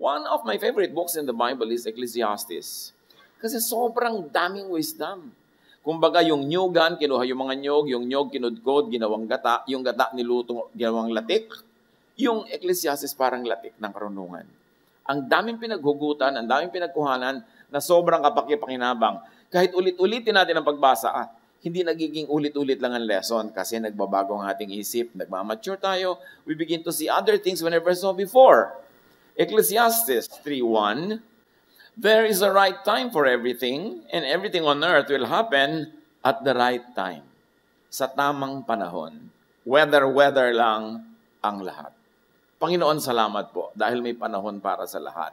One of my favorite books in the Bible is Ecclesiastes. Kasi sobrang daming wisdom. Kumbaga yung nyugan, kinuha yung mga nyog, yung nyog kinudkod, ginawang gata, yung gata niluto, ginawang latik. Yung Ecclesiastes parang latik ng karunungan. Ang daming pinaghugutan, ang daming pinagkuhanan na sobrang kapakipakinabang. Kahit ulit-ulitin natin ang pagbasa, ah, hindi nagiging ulit-ulit lang ang lesson kasi nagbabago ang ating isip, nagmamature tayo, we begin to see other things we never saw before. Ecclesiastes 3:1, there is a right time for everything and everything on earth will happen at the right time. Sa tamang panahon. Weather-weather lang ang lahat. Panginoon, salamat po dahil may panahon para sa lahat.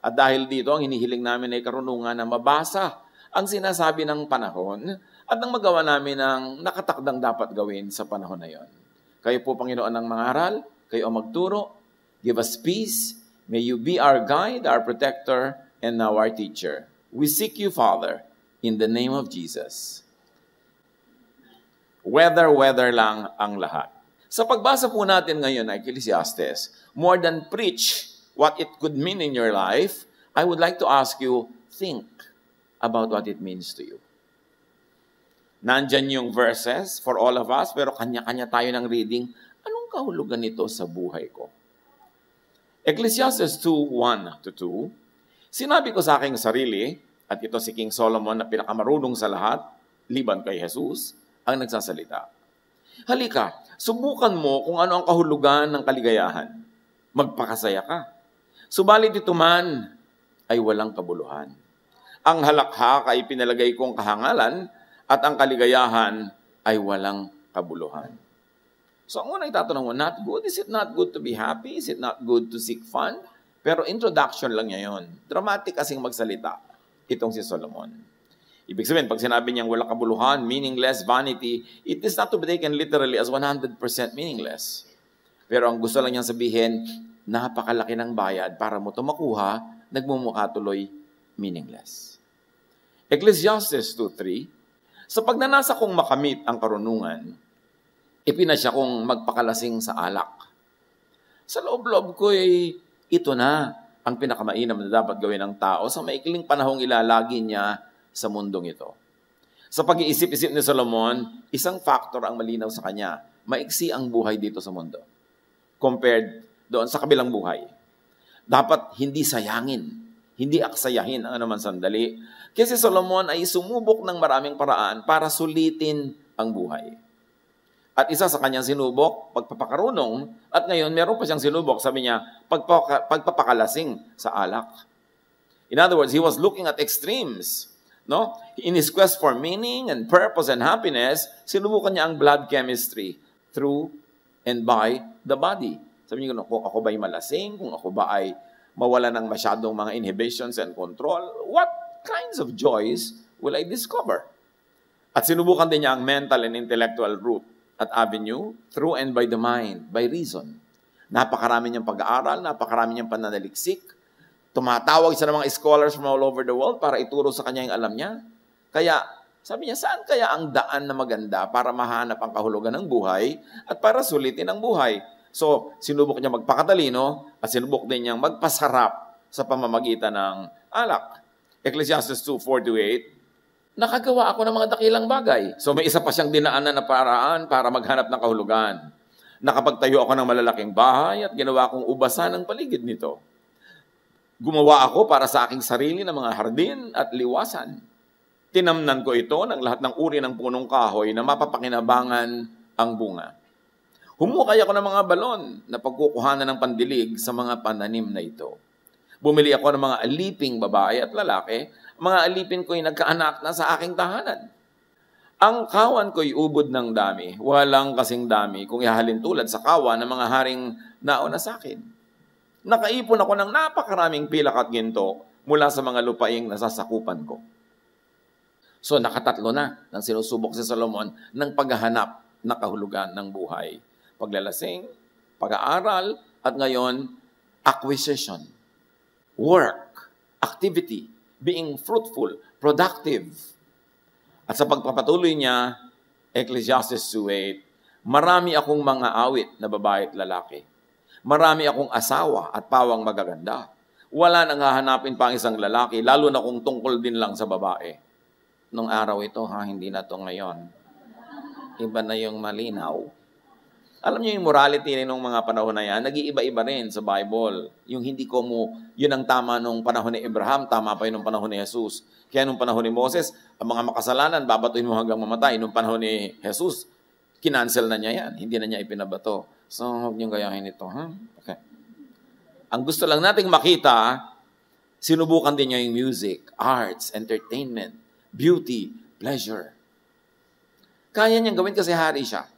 At dahil dito, ang hinihiling namin ay karunungan na mabasa ang sinasabi ng panahon at nang magawa namin ang nakatakdang dapat gawin sa panahon na iyon Kayo po, Panginoon, ang mangaral. Kayo ang magturo. Give us peace may you be our guide, our protector, and now our teacher. We seek you, Father, in the name of Jesus. Weather-weather lang ang lahat. Sa pagbasa po natin ngayon ng Ecclesiastes, more than preach what it could mean in your life, I would like to ask you, think about what it means to you. Nandyan yung verses for all of us, pero kanya-kanya tayo ng reading. Anong kahulugan nito sa buhay ko? Ecclesiastes 2:1 2. Sinabi ko sa aking sarili, at ito si King Solomon na pinakamarunong sa lahat, liban kay Jesus, ang nagsasalita. Halika, subukan mo kung ano ang kahulugan ng kaligayahan. Magpakasaya ka. Subalit ito man ay walang kabuluhan. Ang halakhak ay pinalagay kong kahangalan at ang kaligayahan ay walang kabuluhan. So ang unang itatanong mo, not good? Is it not good to be happy? Is it not good to seek fun? Pero introduction lang niya yun. Dramatic kasing magsalita itong si Solomon. Ibig sabihin, pag sinabi niyang wala kabuluhan, meaningless, vanity, it is not to be taken literally as 100% meaningless. Pero ang gusto lang niyang sabihin, napakalaki ng bayad para mo ito makuha, nagmumukha tuloy meaningless. Ecclesiastes 2.3 Sa pagnanasa kong makamit ang karunungan, Ipinasya kong magpakalasing sa alak. Sa loob-loob ko ay ito na ang pinakamainam na dapat gawin ng tao sa maikling panahong ilalagi niya sa mundong ito. Sa pag-iisip-isip ni Solomon, isang factor ang malinaw sa kanya. Maiksi ang buhay dito sa mundo compared doon sa kabilang buhay. Dapat hindi sayangin hindi aksayahin ang anuman sandali. Kasi Solomon ay sumubok ng maraming paraan para sulitin ang buhay. At isa sa kanyang sinubok, pagpapakarunong. At ngayon, meron pa siyang sinubok. Sabi niya, pagpaka, pagpapakalasing sa alak. In other words, he was looking at extremes. No? In his quest for meaning and purpose and happiness, sinubukan niya ang blood chemistry through and by the body. Sabi niyo, kung ako ay malasing, kung ako ba ay mawala ng masyadong mga inhibitions and control, what kinds of joys will I discover? At sinubukan din niya ang mental and intellectual route at avenue through and by the mind, by reason. Napakarami niyang pag-aaral, napakarami niyang pananaliksik. Tumatawag siya ng mga scholars from all over the world para ituro sa kanya yung alam niya. Kaya, sabi niya, saan kaya ang daan na maganda para mahanap ang kahulugan ng buhay at para sulitin ang buhay? So, sinubok niya magpakatalino at sinubok din niyang magpasarap sa pamamagitan ng alak. Ecclesiastes 2.4-8 Nakagawa ako ng mga dakilang bagay. So may isa pa siyang dinaanan na paraan para maghanap ng kahulugan. Nakapagtayo ako ng malalaking bahay at ginawa kong ubasan ang paligid nito. Gumawa ako para sa aking sarili ng mga hardin at liwasan. Tinamnan ko ito ng lahat ng uri ng punong kahoy na mapapakinabangan ang bunga. Humukay ako ng mga balon na pagkukuhanan ng pandilig sa mga pananim na ito. Bumili ako ng mga aliping babae at lalaki mga alipin ko'y nagkaanak na sa aking tahanan. Ang kawan ko'y ubod ng dami, walang kasing dami kung ihalin tulad sa kawan ng mga haring nauna sa akin. Nakaipon ako ng napakaraming pilak at ginto mula sa mga lupaing nasasakupan ko. So nakatatlo na nang sinusubok si Solomon ng paghahanap na kahulugan ng buhay. Paglalasing, pag-aaral, at ngayon, acquisition, work, activity, being fruitful, productive. At sa pagpapatuloy niya, Ecclesiastes 2.8, marami akong mga awit na babae at lalaki. Marami akong asawa at pawang magaganda. Wala nang hahanapin pa ang isang lalaki, lalo na kung tungkol din lang sa babae. Nung araw ito, ha, hindi na to ngayon. Iba na yung malinaw. Alam niyo yung morality rin ng mga panahon na yan, nag-iiba-iba rin sa Bible. Yung hindi ko mo, yun ang tama nung panahon ni Abraham, tama pa yun nung panahon ni Jesus. Kaya nung panahon ni Moses, ang mga makasalanan, babatuin mo hanggang mamatay. Nung panahon ni Jesus, kinancel na niya yan. Hindi na niya ipinabato. So, huwag niyong gayahin ito. Huh? Okay. Ang gusto lang nating makita, sinubukan din niya yung music, arts, entertainment, beauty, pleasure. Kaya niyang gawin kasi hari siya.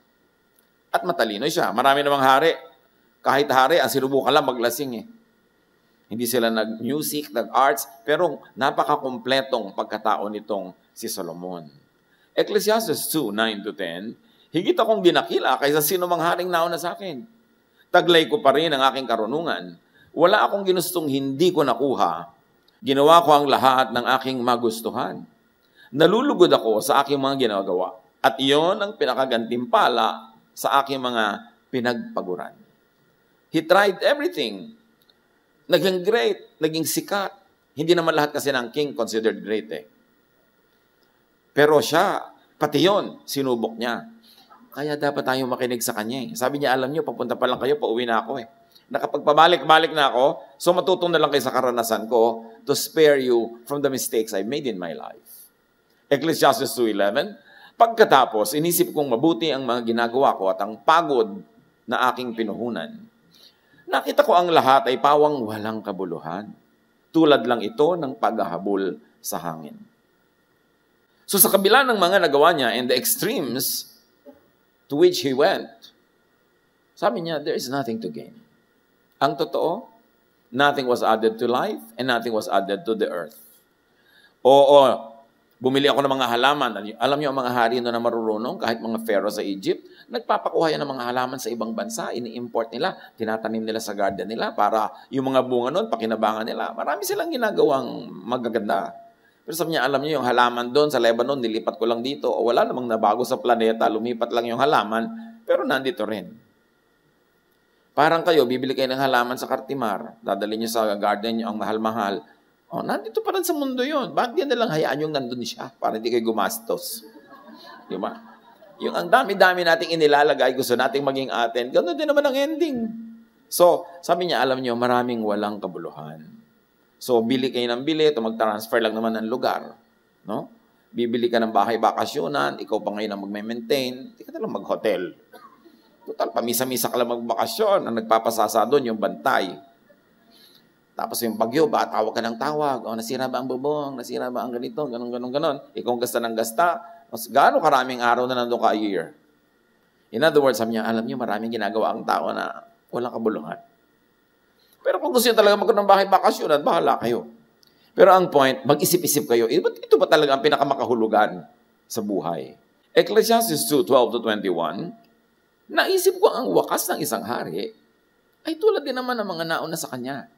At matalino siya. Marami namang hari. Kahit hari, ang sinubukan lang maglasing eh. Hindi sila nag-music, nag-arts, pero napaka kumpletong pagkatao nitong si Solomon. Ecclesiastes 2, 9 10, Higit akong dinakila kaysa sino mang haring nauna sa akin. Taglay ko pa rin ang aking karunungan. Wala akong ginustong hindi ko nakuha. Ginawa ko ang lahat ng aking magustuhan. Nalulugod ako sa aking mga ginagawa. At iyon ang pinakagantimpala sa aking mga pinagpaguran. He tried everything. Naging great, naging sikat. Hindi naman lahat kasi ng king considered great eh. Pero siya, pati yon sinubok niya. Kaya dapat tayong makinig sa kanya eh. Sabi niya, alam niyo, papunta pa lang kayo, pauwi na ako eh. Nakapagpabalik-balik na ako, so matutong na lang kayo sa karanasan ko to spare you from the mistakes I made in my life. Ecclesiastes 2.11, Pagkatapos, inisip kong mabuti ang mga ginagawa ko at ang pagod na aking pinuhunan. Nakita ko ang lahat ay pawang walang kabuluhan. Tulad lang ito ng paghahabol sa hangin. So sa kabila ng mga nagawa niya and the extremes to which he went, sabi niya, there is nothing to gain. Ang totoo, nothing was added to life and nothing was added to the earth. Oo, Bumili ako ng mga halaman. Alam niyo ang mga hari na marurunong, kahit mga pharaoh sa Egypt, nagpapakuha yan ng mga halaman sa ibang bansa, ini-import nila, tinatanim nila sa garden nila para yung mga bunga noon, pakinabangan nila. Marami silang ginagawang magaganda. Pero sabi niya, alam niyo, yung halaman doon sa Lebanon, nilipat ko lang dito. O wala namang nabago sa planeta, lumipat lang yung halaman, pero nandito rin. Parang kayo, bibili kayo ng halaman sa Kartimar, dadali niyo sa garden niyo ang mahal-mahal, Oh, nandito pa rin sa mundo yon. Bakit yan nalang hayaan yung nandun siya para hindi kayo gumastos? Di ba? Yung ang dami-dami nating inilalagay, gusto nating maging atin, ganoon din naman ang ending. So, sabi niya, alam niyo, maraming walang kabuluhan. So, bili kayo ng bili, o mag-transfer lang naman ng lugar. No? Bibili ka ng bahay bakasyonan, ikaw pa ngayon ang magme-maintain, hindi ka talang mag-hotel. Total, pamisa-misa ka lang magbakasyon, ang nagpapasasa doon yung bantay. Tapos yung bagyo, ba, tawag ka ng tawag. O, nasira ba ang bubong? Nasira ba ang ganito? Ganon, ganon, ganon. Ikaw gasta ng gasta. Mas gaano karaming araw na nandun ka a year? In other words, sabi niya, alam niyo, maraming ginagawa ang tao na walang kabuluhan. Pero kung gusto niyo talaga magkaroon ng bahay at bahala kayo. Pero ang point, mag-isip-isip kayo, ito ba talaga ang pinakamakahulugan sa buhay? Ecclesiastes 2:12 to 21, naisip ko ang wakas ng isang hari ay tulad din naman ng mga nauna sa kanya.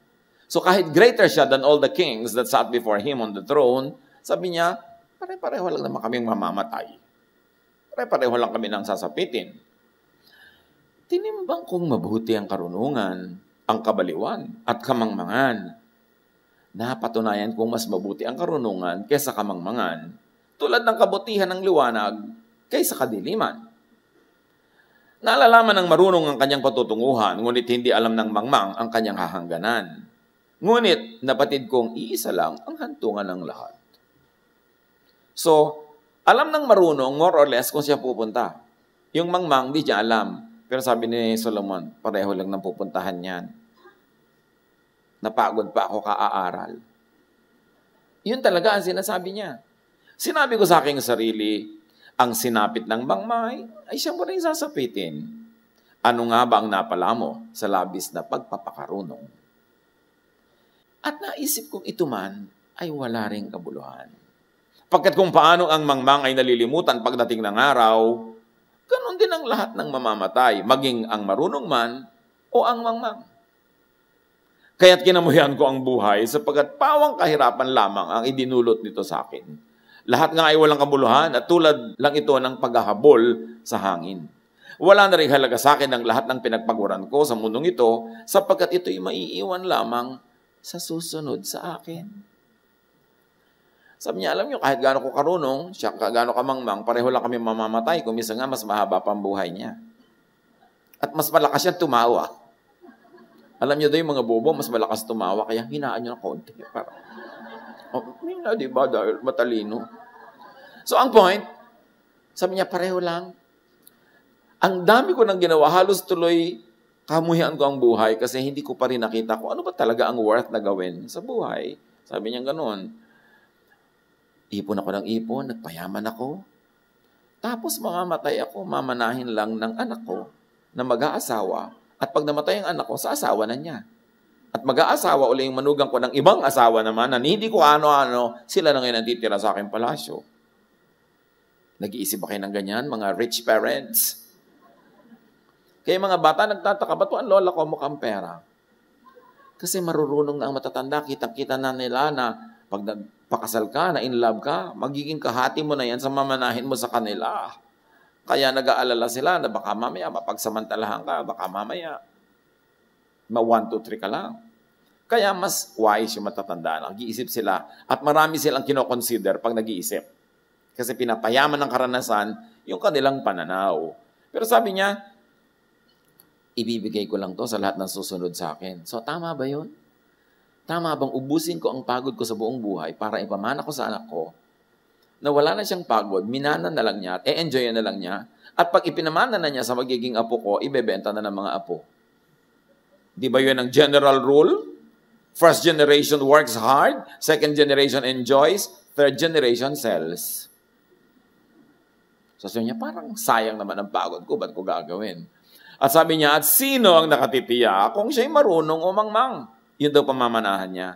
So kahit greater siya than all the kings that sat before him on the throne, sabi niya, pare-pareho lang naman kaming mamamatay. Pare-pareho lang kami nang sasapitin. Tinimbang kong mabuti ang karunungan, ang kabaliwan, at kamangmangan. Napatunayan kong mas mabuti ang karunungan kaysa kamangmangan, tulad ng kabutihan ng liwanag kaysa kadiliman. Naalalaman ng marunong ang kanyang patutunguhan, ngunit hindi alam ng mangmang ang kanyang hahangganan. Ngunit, napatid kong iisa lang ang hantungan ng lahat. So, alam ng marunong more or less kung siya pupunta. Yung mangmang, di niya alam. Pero sabi ni Solomon, pareho lang ng pupuntahan niyan. Napagod pa ako kaaaral. Yun talaga ang sinasabi niya. Sinabi ko sa aking sarili, ang sinapit ng mangmay ay siya mo rin sasapitin. Ano nga ba ang napala mo sa labis na pagpapakarunong? At naisip kong ito man ay wala ring kabuluhan. Pagkat kung paano ang mangmang ay nalilimutan pagdating ng araw, ganun din ang lahat ng mamamatay, maging ang marunong man o ang mangmang. Kaya't kinamuhian ko ang buhay sapagat pawang kahirapan lamang ang idinulot nito sa akin. Lahat nga ay walang kabuluhan at tulad lang ito ng paghahabol sa hangin. Wala na rin halaga sa akin ang lahat ng pinagpaguran ko sa mundong ito sapagkat ito'y maiiwan lamang sa susunod sa akin. Sabi niya, alam niyo, kahit gaano ko karunong, siya gaano kamangmang, pareho lang kami mamamatay. Kung minsan nga, mas mahaba pa buhay niya. At mas malakas siya tumawa. Alam niyo doon yung mga bobo, mas malakas tumawa, kaya hinaan niyo ng konti. Para, oh, yun na, di ba? Dahil matalino. So, ang point, sabi niya, pareho lang. Ang dami ko nang ginawa, halos tuloy kamuhian ko ang buhay kasi hindi ko pa rin nakita kung ano ba talaga ang worth na gawin sa buhay. Sabi niya ganoon, Ipon ako ng ipon, nagpayaman ako. Tapos mga matay ako, mamanahin lang ng anak ko na mag-aasawa. At pag namatay ang anak ko, sa asawa na niya. At mag-aasawa uli yung manugang ko ng ibang asawa naman na hindi ko ano-ano, sila na ngayon nanditira sa aking palasyo. Nag-iisip ba kayo ng ganyan, mga rich parents? Kaya mga bata, nagtataka, ba't ang lola ko mukhang pera? Kasi marurunong na ang matatanda, kitang-kita na nila na pag nagpakasal ka, na in love ka, magiging kahati mo na yan sa mamanahin mo sa kanila. Kaya nag-aalala sila na baka mamaya mapagsamantalahan ka, baka mamaya ma 1, 2, 3 ka lang. Kaya mas wise yung matatanda. Nag-iisip sila at marami silang kinoconsider pag nag-iisip. Kasi pinapayaman ng karanasan yung kanilang pananaw. Pero sabi niya, ibibigay ko lang to sa lahat ng susunod sa akin. So tama ba yun? Tama bang ubusin ko ang pagod ko sa buong buhay para ipamana ko sa anak ko na wala na siyang pagod, minana na lang niya, e-enjoy na lang niya, at pag ipinamana na niya sa magiging apo ko, ibebenta na ng mga apo. Di ba yun ang general rule? First generation works hard, second generation enjoys, third generation sells. So sabi niya, parang sayang naman ang pagod ko, ba't ko gagawin? At sabi niya, at sino ang nakatitiya kung siya'y marunong umangmang? Yun daw pamamanahan niya.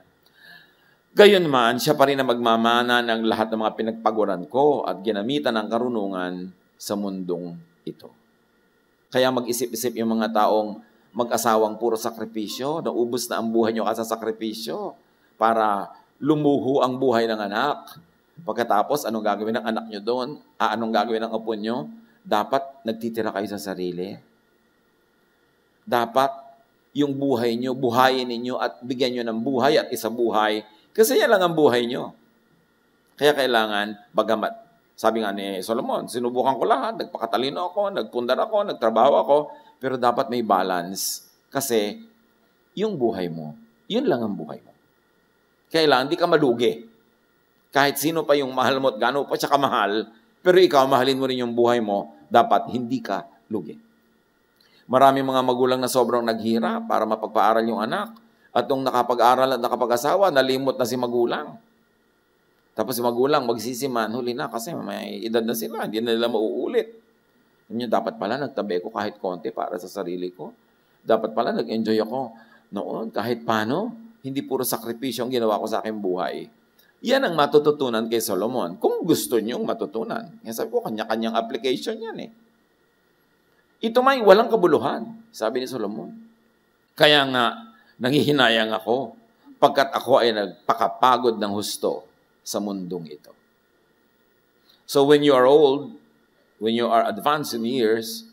Gayon man, siya pa rin na magmamana ng lahat ng mga pinagpaguran ko at ginamitan ng karunungan sa mundong ito. Kaya mag-isip-isip yung mga taong mag-asawang puro sakripisyo, naubos na ang buhay nyo ka sa sakripisyo para lumuho ang buhay ng anak. Pagkatapos, anong gagawin ng anak nyo doon? Ah, anong gagawin ng apo nyo? Dapat nagtitira kayo sa sarili dapat yung buhay nyo, buhayin ninyo at bigyan nyo ng buhay at isa buhay. Kasi yan lang ang buhay nyo. Kaya kailangan, bagamat sabi nga ni Solomon, sinubukan ko lahat, nagpakatalino ako, nagpundar ako, nagtrabaho ako, pero dapat may balance kasi yung buhay mo, yun lang ang buhay mo. Kailangan hindi ka malugi. Kahit sino pa yung mahal mo at gano'n pa siya kamahal, pero ikaw mahalin mo rin yung buhay mo, dapat hindi ka lugi. Maraming mga magulang na sobrang naghira para mapagpaaral yung anak. At nung nakapag-aral at nakapag-asawa, nalimot na si magulang. Tapos si magulang magsisiman, huli na kasi may edad na sila, hindi na nila mauulit. Yun dapat pala nagtabi ko kahit konti para sa sarili ko. Dapat pala nag-enjoy ako noon kahit paano. Hindi puro sakripisyo ang ginawa ko sa aking buhay. Yan ang matututunan kay Solomon. Kung gusto niyong matutunan. Yan sabi ko, kanya-kanyang application yan eh. Ito may walang kabuluhan, sabi ni Solomon. Kaya nga, nangihinayang ako pagkat ako ay nagpakapagod ng husto sa mundong ito. So when you are old, when you are advanced in years,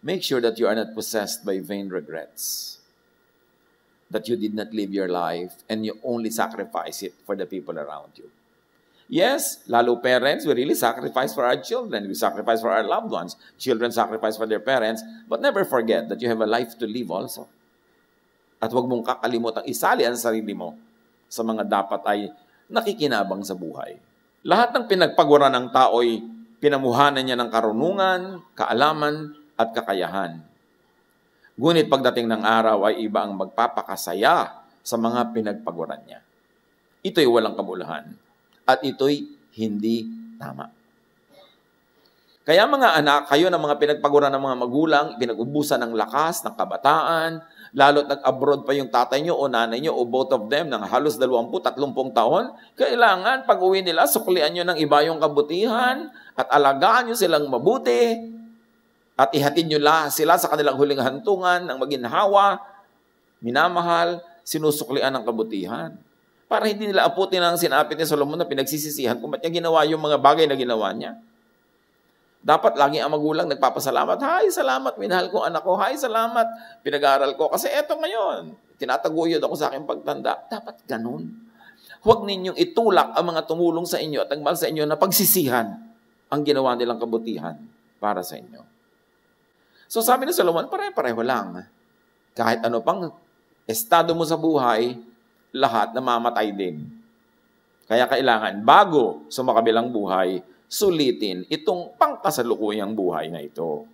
make sure that you are not possessed by vain regrets, that you did not live your life and you only sacrifice it for the people around you. Yes, lalo parents, we really sacrifice for our children. We sacrifice for our loved ones. Children sacrifice for their parents. But never forget that you have a life to live also. At huwag mong kakalimutan, isali ang sarili mo sa mga dapat ay nakikinabang sa buhay. Lahat ng pinagpagura ng tao ay pinamuhanan niya ng karunungan, kaalaman, at kakayahan. Ngunit pagdating ng araw ay iba ang magpapakasaya sa mga pinagpaguran niya. Ito'y walang kabulahan at ito'y hindi tama. Kaya mga anak, kayo ng mga pinagpaguran ng mga magulang, pinag ng lakas, ng kabataan, lalo't nag-abroad pa yung tatay nyo o nanay nyo o both of them ng halos 20-30 taon, kailangan pag uwi nila, suklian nyo ng iba yung kabutihan at alagaan nyo silang mabuti at ihatid nyo la sila sa kanilang huling hantungan ng maginhawa, minamahal, sinusuklian ng kabutihan para hindi nila aputin ang sinapit ni Solomon na pinagsisisihan kung ba't niya ginawa yung mga bagay na ginawa niya. Dapat lagi ang magulang nagpapasalamat. Hay, salamat, minahal ko anak ko. Hay, salamat, pinag-aaral ko. Kasi eto ngayon, tinataguyod ako sa aking pagtanda. Dapat ganun. Huwag ninyong itulak ang mga tumulong sa inyo at ang sa inyo na pagsisihan ang ginawa nilang kabutihan para sa inyo. So sabi ni Solomon, pare-pareho lang. Kahit ano pang estado mo sa buhay, lahat na mamatay din. Kaya kailangan bago sa makabilang buhay, sulitin itong pangkasalukuyang buhay na ito.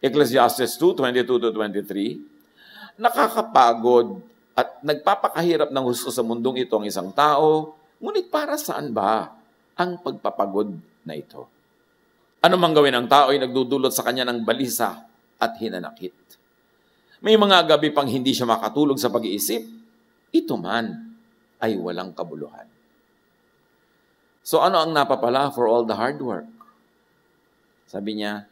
Ecclesiastes 2:22-23 Nakakapagod at nagpapakahirap ng gusto sa mundong ito ang isang tao, ngunit para saan ba ang pagpapagod na ito? Ano mang gawin ng tao ay nagdudulot sa kanya ng balisa at hinanakit. May mga gabi pang hindi siya makatulog sa pag-iisip ito man ay walang kabuluhan. So ano ang napapala for all the hard work? Sabi niya,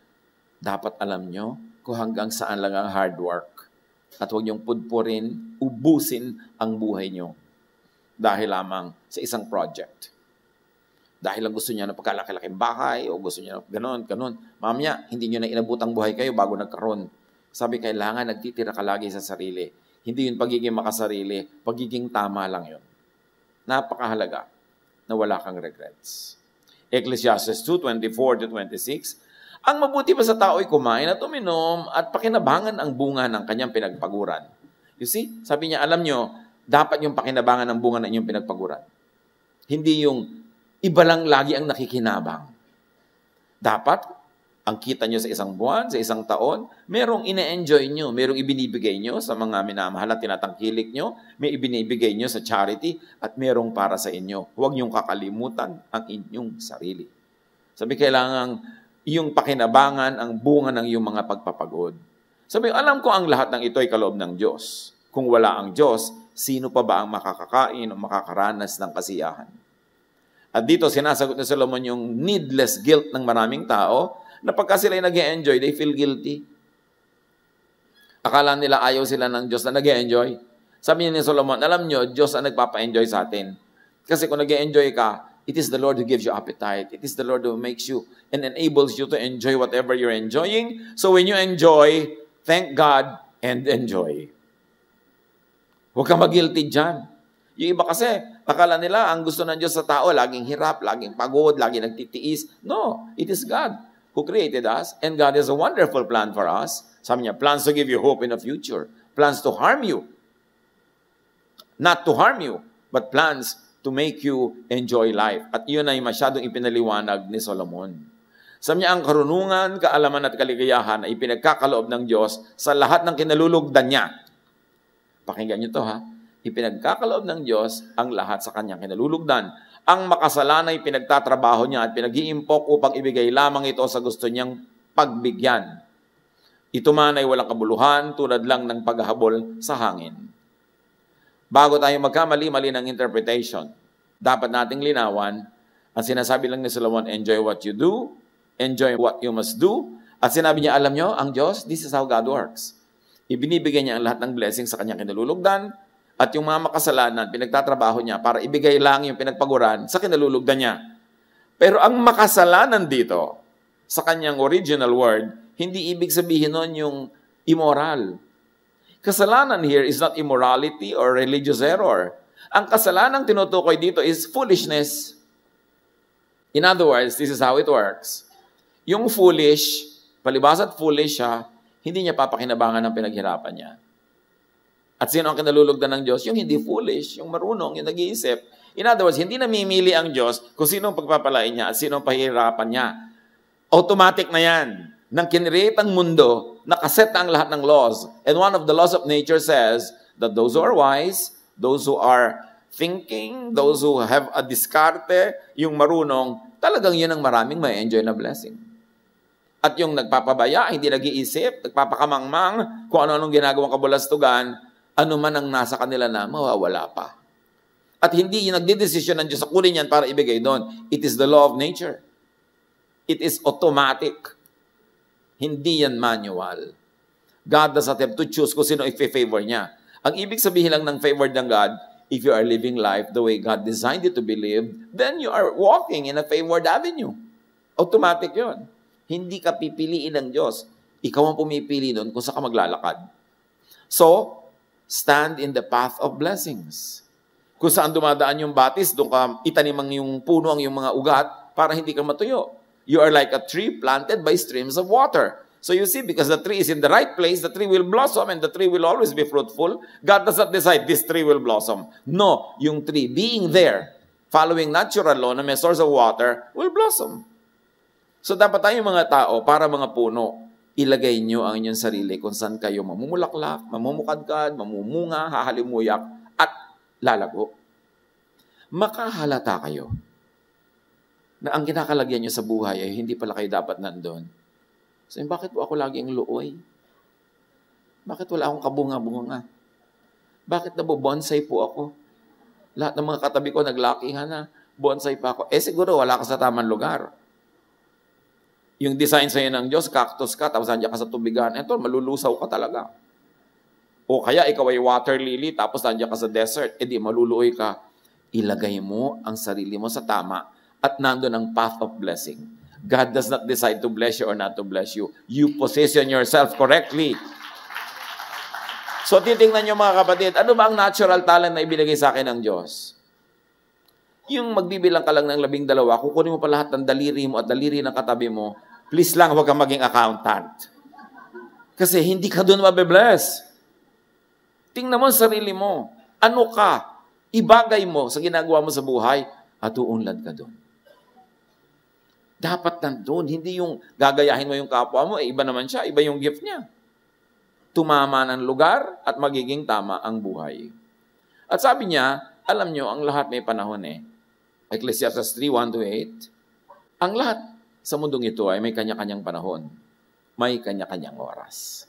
dapat alam nyo kung hanggang saan lang ang hard work. At huwag niyong pudpurin, ubusin ang buhay niyo dahil lamang sa isang project. Dahil lang gusto niya ng pagkalaki-laking bahay o gusto niya ng ganun, ganon. Mamaya, hindi niyo na inabot ang buhay kayo bago nagkaroon. Sabi, kailangan nagtitira ka lagi sa sarili hindi yun pagiging makasarili, pagiging tama lang yun. Napakahalaga na wala kang regrets. Ecclesiastes 2:24-26 Ang mabuti pa sa tao ay kumain at uminom at pakinabangan ang bunga ng kanyang pinagpaguran. You see? Sabi niya, alam nyo, dapat yung pakinabangan ng bunga ng inyong pinagpaguran. Hindi yung iba lang lagi ang nakikinabang. Dapat ang kita nyo sa isang buwan, sa isang taon, merong ine-enjoy nyo, merong ibinibigay nyo sa mga minamahal at tinatangkilik nyo, may ibinibigay nyo sa charity, at merong para sa inyo. Huwag nyong kakalimutan ang inyong sarili. Sabi, kailangan iyong pakinabangan ang bunga ng iyong mga pagpapagod. Sabi, alam ko ang lahat ng ito ay kaloob ng Diyos. Kung wala ang Diyos, sino pa ba ang makakakain o makakaranas ng kasiyahan? At dito sinasagot ni Solomon yung needless guilt ng maraming tao na pagka sila nag enjoy they feel guilty. Akala nila ayaw sila ng Diyos na nag enjoy Sabi ni Solomon, alam nyo, Diyos ang nagpapa-enjoy sa atin. Kasi kung nag enjoy ka, it is the Lord who gives you appetite. It is the Lord who makes you and enables you to enjoy whatever you're enjoying. So when you enjoy, thank God and enjoy. Huwag ka mag-guilty dyan. Yung iba kasi, akala nila ang gusto ng Diyos sa tao, laging hirap, laging pagod, laging nagtitiis. No, it is God who created us, and God has a wonderful plan for us. Sabi niya, plans to give you hope in the future, plans to harm you. Not to harm you, but plans to make you enjoy life. At yun ay masyadong ipinaliwanag ni Solomon. Sa niya ang karunungan, kaalaman at kaligayahan ay pinagkakaloob ng Diyos sa lahat ng kinalulugdan niya. Pakinggan niyo to ha. Ipinagkakaloob ng Diyos ang lahat sa kanyang kinalulugdan ang makasalanay pinagtatrabaho niya at pinag-iimpok upang ibigay lamang ito sa gusto niyang pagbigyan. Ito man ay walang kabuluhan tulad lang ng paghahabol sa hangin. Bago tayo magkamali-mali ng interpretation, dapat nating linawan ang sinasabi lang ni Solomon, enjoy what you do, enjoy what you must do. At sinabi niya, alam niyo, ang Diyos, this is how God works. Ibinibigay niya ang lahat ng blessing sa kanyang kinalulugdan, at yung mga makasalanan, pinagtatrabaho niya para ibigay lang yung pinagpaguran sa kinalulugdan niya. Pero ang makasalanan dito, sa kanyang original word, hindi ibig sabihin nun yung immoral. Kasalanan here is not immorality or religious error. Ang kasalanang tinutukoy dito is foolishness. In other words, this is how it works. Yung foolish, palibasat foolish siya, hindi niya papakinabangan ang pinaghirapan niya. At sino ang kinalulugdan ng Diyos? Yung hindi foolish, yung marunong, yung nag-iisip. In other words, hindi namimili ang Diyos kung sino ang pagpapalain niya at sino ang pahihirapan niya. Automatic na yan. Nang kinirate ang mundo, nakaset na ang lahat ng laws. And one of the laws of nature says that those who are wise, those who are thinking, those who have a diskarte, yung marunong, talagang yun ang maraming may enjoy na blessing. At yung nagpapabaya, hindi nag-iisip, nagpapakamangmang, kung ano-anong ginagawang kabulastugan, anuman ang nasa kanila na mawawala pa. At hindi nagdidesisyon ng Diyos sa kunin yan para ibigay doon. It is the law of nature. It is automatic. Hindi yan manual. God does not have to choose kung sino i-favor niya. Ang ibig sabihin lang ng favor ng God, if you are living life the way God designed you to be lived, then you are walking in a favored avenue. Automatic yon. Hindi ka pipiliin ng Diyos. Ikaw ang pumipili doon kung sa ka maglalakad. So, stand in the path of blessings. Kung saan dumadaan yung batis, doon ka itanimang yung puno ang yung mga ugat para hindi ka matuyo. You are like a tree planted by streams of water. So you see, because the tree is in the right place, the tree will blossom and the tree will always be fruitful. God does not decide this tree will blossom. No, yung tree being there, following natural law na may source of water, will blossom. So dapat tayong mga tao para mga puno ilagay nyo ang inyong sarili kung saan kayo mamumulaklak, mamumukadkad, mamumunga, hahalimuyak, at lalago. Makahalata kayo na ang kinakalagyan nyo sa buhay ay hindi pala kayo dapat nandun. So, bakit po ako laging luoy? Bakit wala akong kabunga-bunga? Bakit nabobonsay po ako? Lahat ng mga katabi ko naglakihan na, bonsay pa ako. Eh siguro wala ka sa tamang lugar yung design sa'yo ng Diyos, cactus ka, tapos nandiyan ka sa tubigan, eto, malulusaw ka talaga. O kaya ikaw ay water lily, tapos nandiyan ka sa desert, edi maluluoy ka. Ilagay mo ang sarili mo sa tama at nandun ang path of blessing. God does not decide to bless you or not to bless you. You position yourself correctly. So titingnan nyo mga kapatid, ano ba ang natural talent na ibinigay sa akin ng Diyos? Yung magbibilang ka lang ng labing dalawa, kukunin mo pa lahat ng daliri mo at daliri ng katabi mo, Please lang, huwag kang maging accountant. Kasi hindi ka doon mabibless. Tingnan mo ang sarili mo. Ano ka? Ibagay mo sa ginagawa mo sa buhay at uunlad ka doon. Dapat nandun. Hindi yung gagayahin mo yung kapwa mo, eh, iba naman siya, iba yung gift niya. Tumama ng lugar at magiging tama ang buhay. At sabi niya, alam niyo, ang lahat may panahon eh. Ecclesiastes 3, 1 to 8. Ang lahat sa mundong ito ay may kanya-kanyang panahon, may kanya-kanyang oras.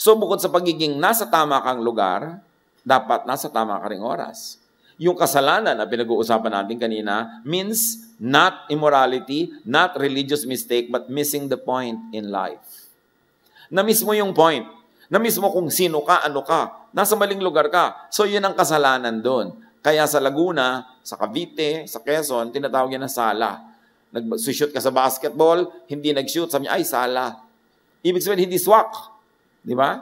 So bukod sa pagiging nasa tama kang lugar, dapat nasa tama ka ring oras. Yung kasalanan na pinag-uusapan natin kanina means not immorality, not religious mistake, but missing the point in life. Na mismo yung point. Na mismo kung sino ka, ano ka. Nasa maling lugar ka. So yun ang kasalanan doon. Kaya sa Laguna, sa Cavite, sa Quezon, tinatawag yan na sala nag-shoot ka sa basketball, hindi nag-shoot, sabi niya, ay, sala. Ibig sabihin, hindi swak. Di ba?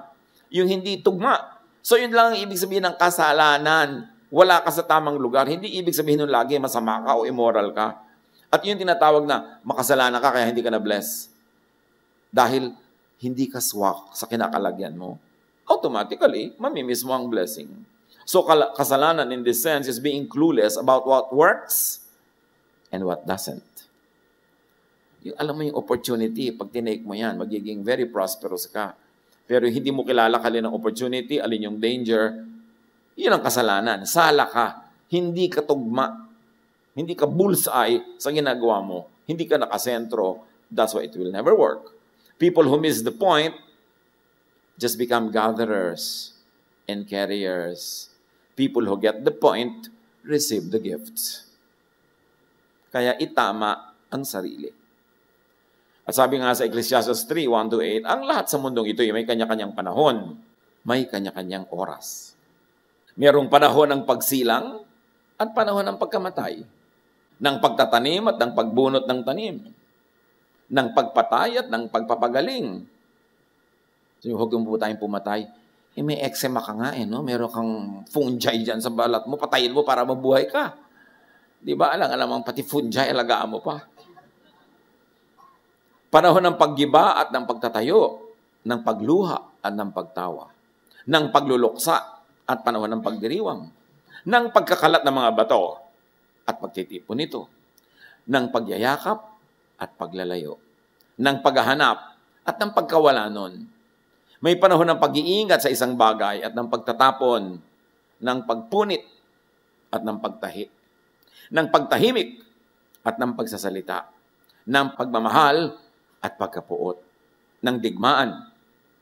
Yung hindi tugma. So, yun lang ang ibig sabihin ng kasalanan. Wala ka sa tamang lugar. Hindi ibig sabihin nun lagi masama ka o immoral ka. At yun tinatawag na makasalanan ka kaya hindi ka na-bless. Dahil hindi ka swak sa kinakalagyan mo. Automatically, mamimiss mo ang blessing. So, kasalanan in this sense is being clueless about what works and what doesn't. Yung, alam mo yung opportunity, pag tinake mo yan, magiging very prosperous ka. Pero hindi mo kilala kalin ang opportunity, alin yung danger, yun ang kasalanan. Sala ka. Hindi ka tugma. Hindi ka bullseye sa ginagawa mo. Hindi ka nakasentro. That's why it will never work. People who miss the point just become gatherers and carriers. People who get the point receive the gifts. Kaya itama ang sarili. At sabi nga sa Ecclesiastes 3, 1-8, ang lahat sa mundong ito ay may kanya-kanyang panahon, may kanya-kanyang oras. Merong panahon ng pagsilang at panahon ng pagkamatay, ng pagtatanim at ng pagbunot ng tanim, ng pagpatay at ng pagpapagaling. So, huwag yung po tayong pumatay. Eh, may eczema ka nga eh, no? Meron kang fungi dyan sa balat mo, patayin mo para mabuhay ka. Di ba? Alang alam ang pati fungi, alagaan mo pa. Panahon ng paggiba at ng pagtatayo, ng pagluha at ng pagtawa, ng pagluluksa at panahon ng pagdiriwang, ng pagkakalat ng mga bato at pagtitipon nito, ng pagyayakap at paglalayo, ng paghahanap at ng pagkawala nun. May panahon ng pag-iingat sa isang bagay at ng pagtatapon, ng pagpunit at ng pagtahi, ng pagtahimik at ng pagsasalita, ng pagmamahal at pagkapuot ng digmaan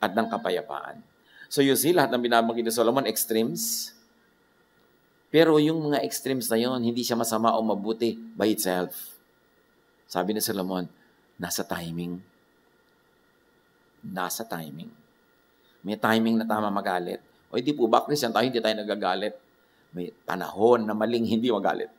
at ng kapayapaan. So you see, lahat ng binabanggit ni Solomon, extremes. Pero yung mga extremes na yon, hindi siya masama o mabuti by itself. Sabi ni Solomon, nasa timing. Nasa timing. May timing na tama magalit. O hindi po bakit Christian tayo, hindi tayo nagagalit. May panahon na maling hindi magalit.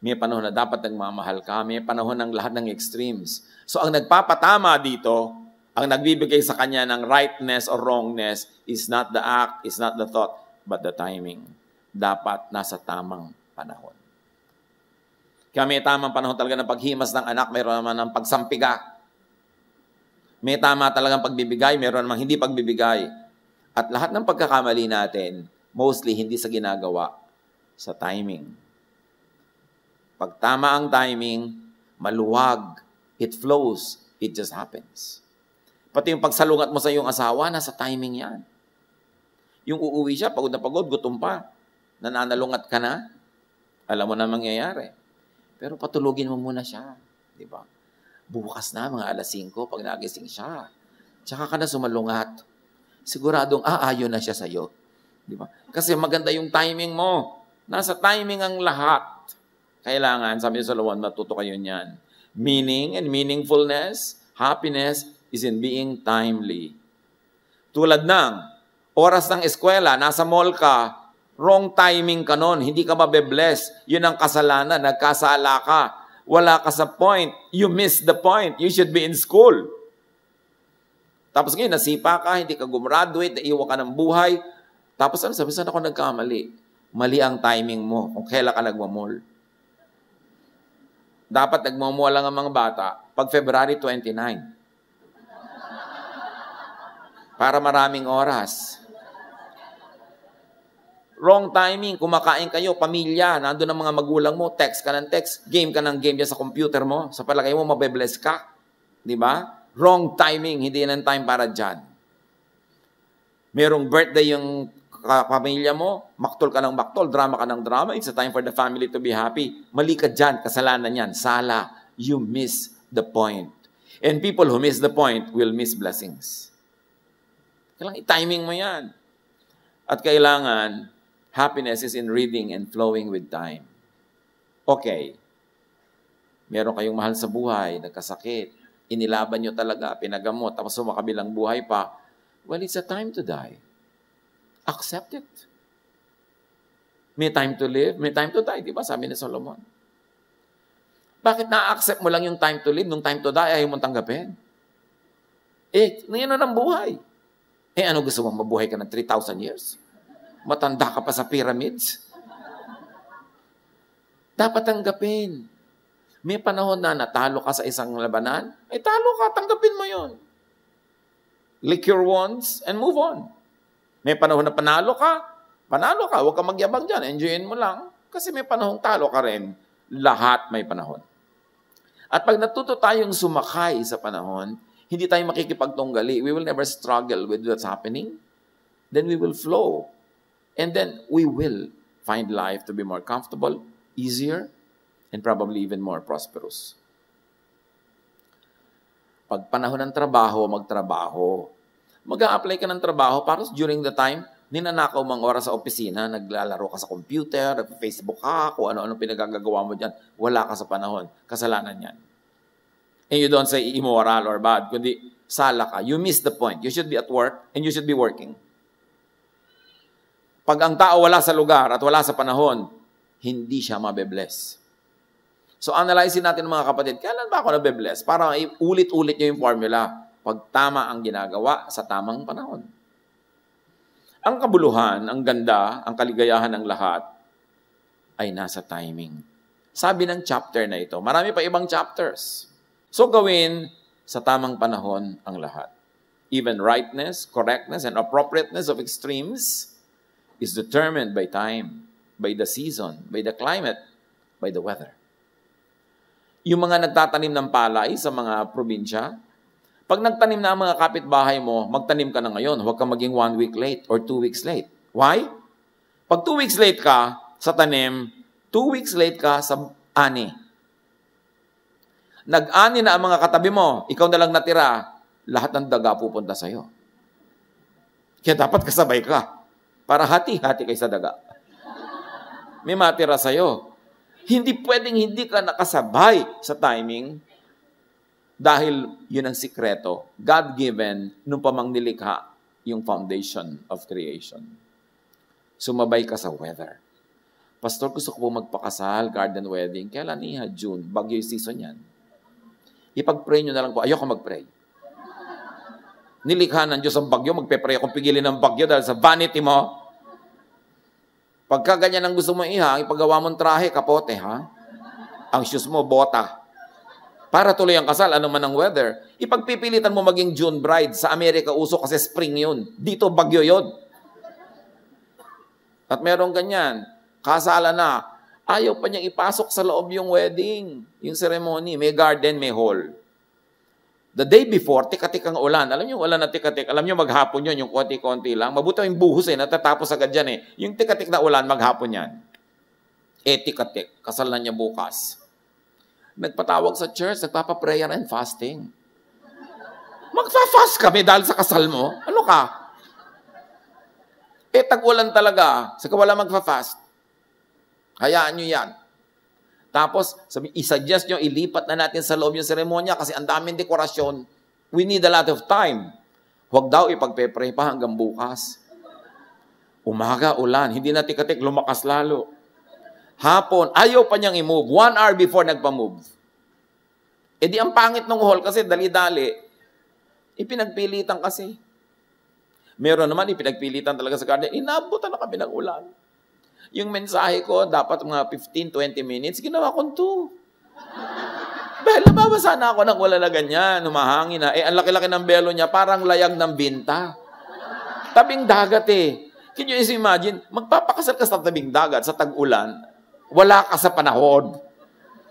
May panahon na dapat nagmamahal ka. May panahon ng lahat ng extremes. So ang nagpapatama dito, ang nagbibigay sa kanya ng rightness or wrongness is not the act, is not the thought, but the timing. Dapat nasa tamang panahon. Kaya may tamang panahon talaga ng paghimas ng anak, mayroon naman ng pagsampiga. May tama talagang pagbibigay, mayroon namang hindi pagbibigay. At lahat ng pagkakamali natin, mostly hindi sa ginagawa, sa timing. Pag tama ang timing, maluwag, it flows, it just happens. Pati yung pagsalungat mo sa iyong asawa, nasa timing yan. Yung uuwi siya, pagod na pagod, gutom pa, nananalungat ka na, alam mo na mangyayari. Pero patulogin mo muna siya, di ba? Bukas na, mga alas 5, pag nagising siya. Tsaka ka na sumalungat. Siguradong aayon na siya sa'yo. Di ba? Kasi maganda yung timing mo. Nasa timing ang lahat. Kailangan, sabi sa Solomon, matuto kayo niyan. Meaning and meaningfulness, happiness is in being timely. Tulad ng oras ng eskwela, nasa mall ka, wrong timing ka nun, hindi ka mabe-bless. Yun ang kasalanan, nagkasala ka. Wala ka sa point. You missed the point. You should be in school. Tapos ngayon, nasipa ka, hindi ka gumraduate, naiwa ka ng buhay. Tapos ano, sabi, saan ako nagkamali? Mali ang timing mo kung kailan ka nagmamall. Dapat nagmumuha lang ang mga bata pag February 29. Para maraming oras. Wrong timing, kumakain kayo, pamilya, nandun ang mga magulang mo, text ka ng text, game ka ng game dyan sa computer mo, sa palagay mo, mabebless ka. Di ba? Wrong timing, hindi yan ang time para dyan. Merong birthday yung pamilya mo, maktol ka ng maktol, drama ka ng drama, it's a time for the family to be happy. Mali ka dyan, kasalanan yan, sala. You miss the point. And people who miss the point will miss blessings. Kailangan i-timing mo yan. At kailangan, happiness is in reading and flowing with time. Okay, meron kayong mahal sa buhay, nagkasakit, inilaban nyo talaga, pinagamot, tapos sa makabilang buhay pa, well, it's a time to die. Accept it. May time to live, may time to die, di ba? Sabi ni Solomon. Bakit na-accept mo lang yung time to live, nung time to die, ayaw mong tanggapin? Eh, ngayon ang buhay. Eh, ano gusto mong mabuhay ka ng 3,000 years? Matanda ka pa sa pyramids? Dapat tanggapin. May panahon na natalo ka sa isang labanan, eh talo ka, tanggapin mo yon. Lick your wands and move on. May panahon na panalo ka, panalo ka. Huwag kang magyabang dyan. Enjoyin mo lang. Kasi may panahong talo ka rin. Lahat may panahon. At pag natuto tayong sumakay sa panahon, hindi tayo makikipagtunggali. We will never struggle with what's happening. Then we will flow. And then we will find life to be more comfortable, easier, and probably even more prosperous. Pag panahon ng trabaho, magtrabaho mag apply ka ng trabaho para during the time, ninanakaw mang oras sa opisina, naglalaro ka sa computer, Facebook ka, kung ano-ano pinagagagawa mo dyan, wala ka sa panahon. Kasalanan yan. And you don't say immoral or bad, kundi sala ka. You miss the point. You should be at work and you should be working. Pag ang tao wala sa lugar at wala sa panahon, hindi siya mabe-bless. So, analyze natin mga kapatid, kailan ba ako nabe-bless? Para ulit-ulit nyo yung formula pagtama ang ginagawa sa tamang panahon. Ang kabuluhan, ang ganda, ang kaligayahan ng lahat ay nasa timing. Sabi ng chapter na ito, marami pa ibang chapters. So gawin sa tamang panahon ang lahat. Even rightness, correctness, and appropriateness of extremes is determined by time, by the season, by the climate, by the weather. Yung mga nagtatanim ng palay sa mga probinsya, pag nagtanim na ang mga kapitbahay mo, magtanim ka na ngayon. Huwag kang maging one week late or two weeks late. Why? Pag two weeks late ka sa tanim, two weeks late ka sa ani. Nag-ani na ang mga katabi mo, ikaw na lang natira, lahat ng daga pupunta sa'yo. Kaya dapat kasabay ka. Para hati-hati kay sa daga. May matira sa'yo. Hindi pwedeng hindi ka nakasabay sa timing dahil yun ang sikreto, God-given, nung pamang yung foundation of creation. Sumabay ka sa weather. Pastor, gusto ko po magpakasal, garden wedding. Kailan niya? June. Bagyo yung season yan. Ipag-pray nyo na lang po. Ayoko mag-pray. Nilikha ng Diyos ang bagyo, magpe-pray akong pigilin ng bagyo dahil sa vanity mo. Pagka ganyan ang gusto mo iha, ipagawa mong trahe, kapote, ha? Ang shoes mo, bota para tuloy ang kasal, ano man ang weather, ipagpipilitan mo maging June bride. Sa Amerika uso kasi spring yun. Dito bagyo yun. At meron ganyan, kasala na, ayaw pa niyang ipasok sa loob yung wedding, yung ceremony. May garden, may hall. The day before, tikatik ang ulan. Alam niyo, wala na tikatik. Alam niyo, maghapon yun, yung konti-konti lang. Mabuti yung buhos eh, natatapos agad yan eh. Yung tikatik na ulan, maghapon yan. Eh, tikatik. Kasal na niya bukas nagpatawag sa church, nagpapaprayer and fasting. Magfa-fast kami dahil sa kasal mo? Ano ka? Eh, tagulan talaga. Sa wala magfa-fast. Hayaan nyo yan. Tapos, sabi, isuggest nyo, ilipat na natin sa loob yung seremonya kasi ang daming dekorasyon. We need a lot of time. Huwag daw ipagpepre pa hanggang bukas. Umaga, ulan. Hindi na tikatik, lumakas lalo hapon, ayaw pa niyang i-move. One hour before nagpa-move. E di ang pangit ng hall kasi dali-dali, ipinagpilitan kasi. Meron naman ipinagpilitan talaga sa garden. Inabutan na kami ng ulan. Yung mensahe ko, dapat mga 15-20 minutes, ginawa ko two. Dahil nababasa na ako nang wala na ganyan, humahangin na. Eh, ang laki-laki ng belo niya, parang layag ng binta. Tabing dagat eh. Can you imagine? Magpapakasal ka sa tabing dagat, sa tag-ulan. Wala ka sa panahon.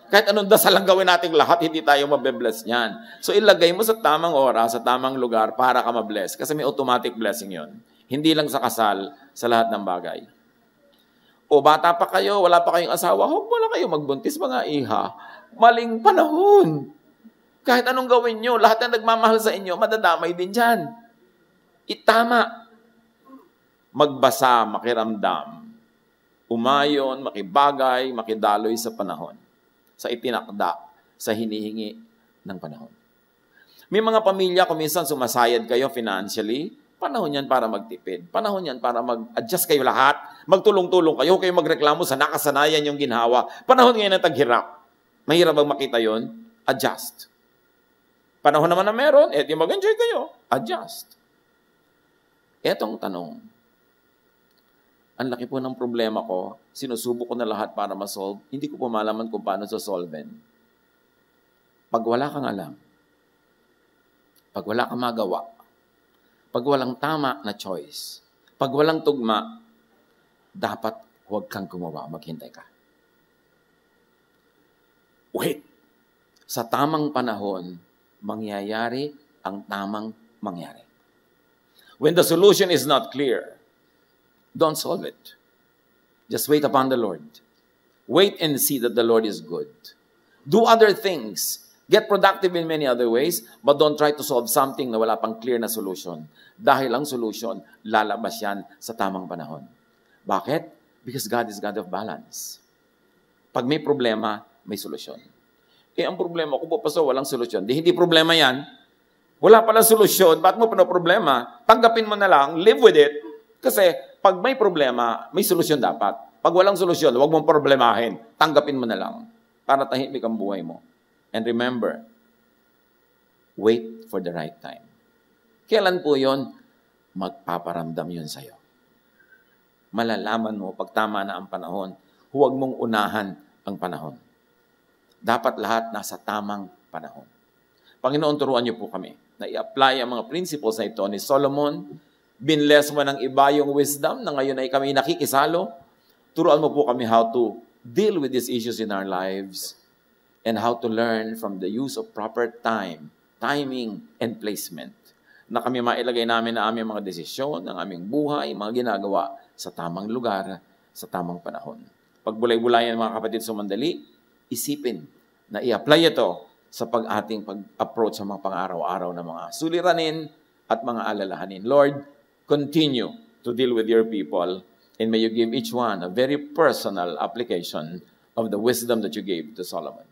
Kahit anong dasal ang gawin nating lahat, hindi tayo mabe-bless niyan. So ilagay mo sa tamang oras, sa tamang lugar para ka mabless. Kasi may automatic blessing yon. Hindi lang sa kasal, sa lahat ng bagay. O bata pa kayo, wala pa kayong asawa, huwag mo lang kayo magbuntis mga iha. Maling panahon. Kahit anong gawin nyo, lahat ng nagmamahal sa inyo, madadamay din dyan. Itama. Magbasa, makiramdam, umayon, makibagay, makidaloy sa panahon, sa itinakda, sa hinihingi ng panahon. May mga pamilya, kung minsan sumasayad kayo financially, panahon yan para magtipid. Panahon yan para mag-adjust kayo lahat. Magtulong-tulong kayo. Huwag kayo magreklamo sa nakasanayan yung ginhawa. Panahon ngayon ng taghirap. Mahirap bang makita yon? Adjust. Panahon naman na meron, edi mag-enjoy kayo. Adjust. Etong tanong, ang laki po ng problema ko, sinusubok ko na lahat para ma-solve, hindi ko po malaman kung paano sasolven. Pag wala kang alam, pag wala kang magawa, pag walang tama na choice, pag walang tugma, dapat huwag kang gumawa, maghintay ka. Wait! Sa tamang panahon, mangyayari ang tamang mangyari. When the solution is not clear, Don't solve it. Just wait upon the Lord. Wait and see that the Lord is good. Do other things. Get productive in many other ways, but don't try to solve something na wala pang clear na solution. Dahil ang solution, lalabas yan sa tamang panahon. Bakit? Because God is God of balance. Pag may problema, may solusyon. Eh, ang problema ko po, paso, walang solusyon. Di, hindi problema yan. Wala pala solusyon. Ba't mo pano problema? Tanggapin mo na lang, live with it. Kasi pag may problema, may solusyon dapat. Pag walang solusyon, huwag mong problemahin. Tanggapin mo na lang para tahimik ang buhay mo. And remember, wait for the right time. Kailan po yon? Magpaparamdam yun sa'yo. Malalaman mo pag tama na ang panahon, huwag mong unahan ang panahon. Dapat lahat nasa tamang panahon. Panginoon, turuan niyo po kami na i-apply ang mga principles na ito ni Solomon Binless mo ng iba yung wisdom na ngayon ay kami nakikisalo. Turuan mo po kami how to deal with these issues in our lives and how to learn from the use of proper time, timing, and placement na kami mailagay namin ang aming mga desisyon, ang aming buhay, mga ginagawa sa tamang lugar, sa tamang panahon. Pagbulay-bulayan mga kapatid sumandali, isipin na i-apply ito sa pag-ating pag-approach sa mga pang-araw-araw na mga suliranin at mga alalahanin. Lord, Continue to deal with your people, and may you give each one a very personal application of the wisdom that you gave to Solomon.